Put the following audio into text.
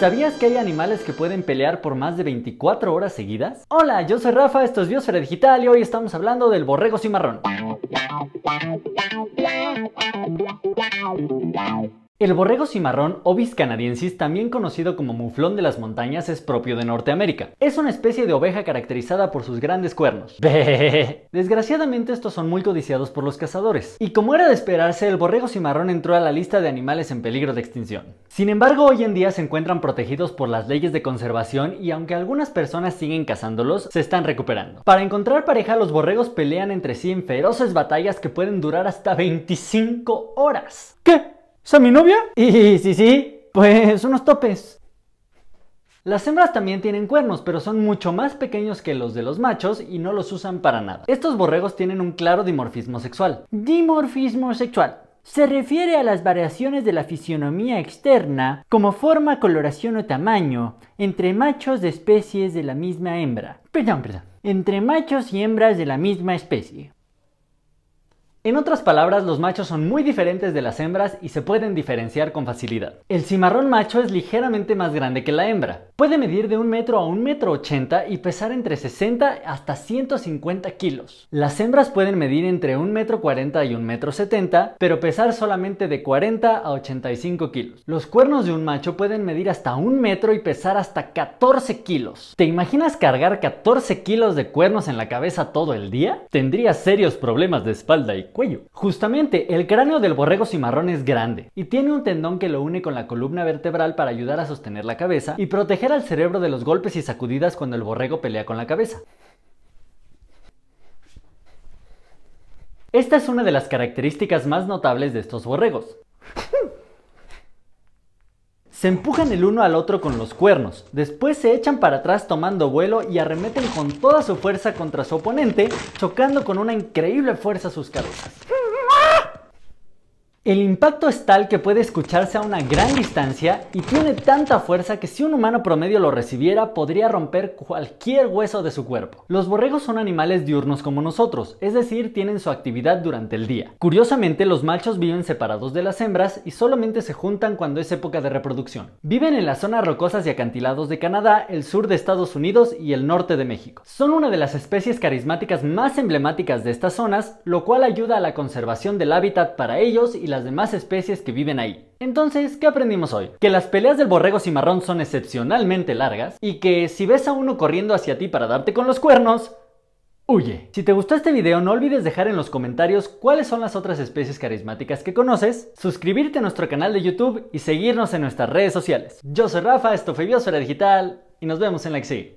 ¿Sabías que hay animales que pueden pelear por más de 24 horas seguidas? Hola, yo soy Rafa, esto es Biosfera Digital y hoy estamos hablando del borrego cimarrón. El borrego cimarrón, Ovis canadiensis, también conocido como muflón de las montañas, es propio de Norteamérica. Es una especie de oveja caracterizada por sus grandes cuernos. Desgraciadamente estos son muy codiciados por los cazadores. Y como era de esperarse, el borrego cimarrón entró a la lista de animales en peligro de extinción. Sin embargo, hoy en día se encuentran protegidos por las leyes de conservación y aunque algunas personas siguen cazándolos, se están recuperando. Para encontrar pareja, los borregos pelean entre sí en feroces batallas que pueden durar hasta 25 horas. ¿Qué? ¿Son mi novia? Y sí, sí, pues unos topes. Las hembras también tienen cuernos, pero son mucho más pequeños que los de los machos y no los usan para nada. Estos borregos tienen un claro dimorfismo sexual. Dimorfismo sexual. Se refiere a las variaciones de la fisionomía externa como forma, coloración o tamaño entre machos de especies de la misma hembra. Perdón, perdón. Entre machos y hembras de la misma especie. En otras palabras, los machos son muy diferentes de las hembras y se pueden diferenciar con facilidad. El cimarrón macho es ligeramente más grande que la hembra. Puede medir de un metro a un metro ochenta y pesar entre 60 hasta 150 kilos. Las hembras pueden medir entre un metro cuarenta y un metro setenta, pero pesar solamente de 40 a 85 kilos. Los cuernos de un macho pueden medir hasta un metro y pesar hasta 14 kilos. ¿Te imaginas cargar 14 kilos de cuernos en la cabeza todo el día? Tendría serios problemas de espalda y Justamente, el cráneo del borrego cimarrón es grande y tiene un tendón que lo une con la columna vertebral para ayudar a sostener la cabeza y proteger al cerebro de los golpes y sacudidas cuando el borrego pelea con la cabeza. Esta es una de las características más notables de estos borregos. Se empujan el uno al otro con los cuernos, después se echan para atrás tomando vuelo y arremeten con toda su fuerza contra su oponente, chocando con una increíble fuerza sus cabezas. El impacto es tal que puede escucharse a una gran distancia y tiene tanta fuerza que si un humano promedio lo recibiera podría romper cualquier hueso de su cuerpo. Los borregos son animales diurnos como nosotros, es decir, tienen su actividad durante el día. Curiosamente, los machos viven separados de las hembras y solamente se juntan cuando es época de reproducción. Viven en las zonas rocosas y acantilados de Canadá, el sur de Estados Unidos y el norte de México. Son una de las especies carismáticas más emblemáticas de estas zonas, lo cual ayuda a la conservación del hábitat para ellos y las las demás especies que viven ahí. Entonces, ¿qué aprendimos hoy? Que las peleas del borrego cimarrón son excepcionalmente largas y que si ves a uno corriendo hacia ti para darte con los cuernos, huye. Si te gustó este video, no olvides dejar en los comentarios cuáles son las otras especies carismáticas que conoces, suscribirte a nuestro canal de YouTube y seguirnos en nuestras redes sociales. Yo soy Rafa, esto fue Biosfera Digital y nos vemos en la que